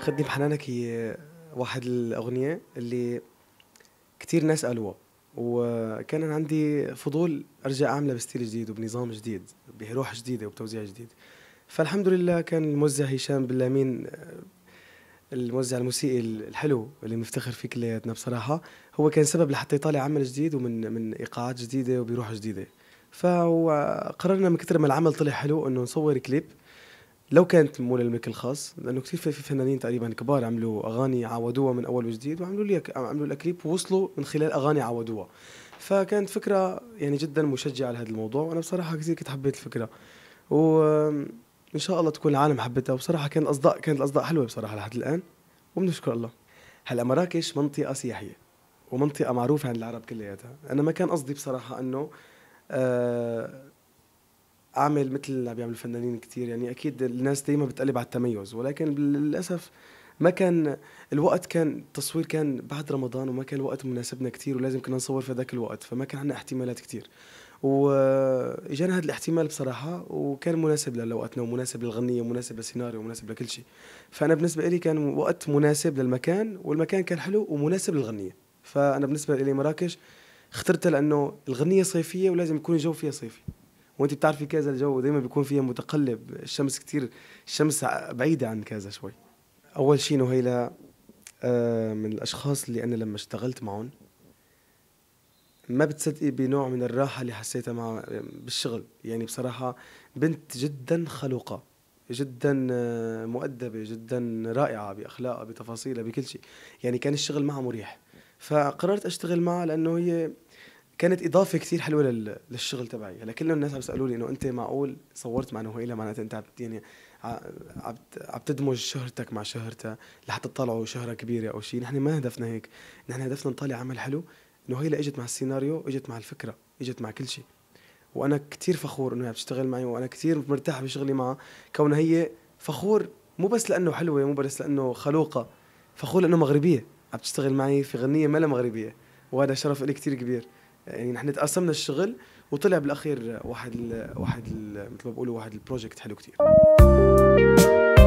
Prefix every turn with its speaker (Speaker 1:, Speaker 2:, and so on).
Speaker 1: خدني بحنانك هي واحد الأغنية اللي كتير ناس قالوها وكان عندي فضول أرجع أعملها بستيل جديد وبنظام جديد بروح جديدة وبتوزيع جديد فالحمد لله كان الموزع هشام بلامين الموزع الموسيقي الحلو اللي بنفتخر فيه كلياتنا بصراحه هو كان سبب لحتى يطالع عمل جديد ومن من ايقاعات جديده وبروح جديده فقررنا من كثر ما العمل طلع حلو انه نصور كليب لو كانت مو للملك الخاص لانه كثير في فنانين تقريبا كبار عملوا اغاني عودوها من اول وجديد وعملوا لي عملوا الكليب ووصلوا من خلال اغاني عودوها فكانت فكره يعني جدا مشجعه لهذا الموضوع وانا بصراحه كثير كنت حبيت الفكره وان شاء الله تكون العالم حبتها وبصراحه كان الاصداء كانت الاصداء حلوه بصراحه لحد الان وبنشكر الله هلا مراكش منطقه سياحيه ومنطقه معروفه عند العرب كلياتها انا ما كان قصدي بصراحه انه آه، اعمل مثل اللي بيعمل الفنانين كثير يعني اكيد الناس دايما بتقلب على التميز ولكن للاسف ما كان الوقت كان التصوير كان بعد رمضان وما كان الوقت مناسبنا كثير ولازم كنا نصور في ذاك الوقت فما كان عندنا احتمالات كثير واجانا هذا الاحتمال بصراحه وكان مناسب لوقتنا ومناسب للغنيه ومناسب للسيناريو ومناسب لكل شيء فانا بالنسبه لي كان وقت مناسب للمكان والمكان كان حلو ومناسب للغنيه فانا بالنسبه لي مراكش اخترتها لانه الغنيه صيفيه ولازم يكون الجو فيها صيفي وانت بتعرفي كذا الجو دايما بيكون فيها متقلب الشمس كثير الشمس بعيده عن كذا شوي اول شيء نهيلا آه، من الاشخاص اللي انا لما اشتغلت معهم ما بتصدقي بنوع من الراحة اللي حسيتها مع بالشغل يعني بصراحة بنت جدا خلوقة جدا آه، مؤدبة جدا رائعة بأخلاقها بتفاصيلها بكل شيء يعني كان الشغل معها مريح فقررت اشتغل معها لانه هي كانت اضافه كثير حلوه للشغل تبعي هلا يعني كل الناس عم يسالوني لي انه انت معقول صورت مع نهيله معناتها انت عم يعني عم عم تدمج شهرتك مع شهرتها لحتى تطلعوا شهره كبيره او شيء نحن ما هدفنا هيك نحن هدفنا نطلع عمل حلو نهيله اجت مع السيناريو اجت مع الفكره اجت مع كل شيء وانا كثير فخور انه هي بتشتغل معي وانا كثير مرتاح بشغلي معها كونها هي فخور مو بس لانه حلوه مو بس لانه خلوقه فخور لانه مغربيه عم تشتغل معي في غنيه ملا مغربيه وهذا شرف لي كتير كبير يعني نحن تقسمنا الشغل وطلع بالاخير واحد الـ واحد الـ مثل ما بقولوا واحد البروجكت حلو كتير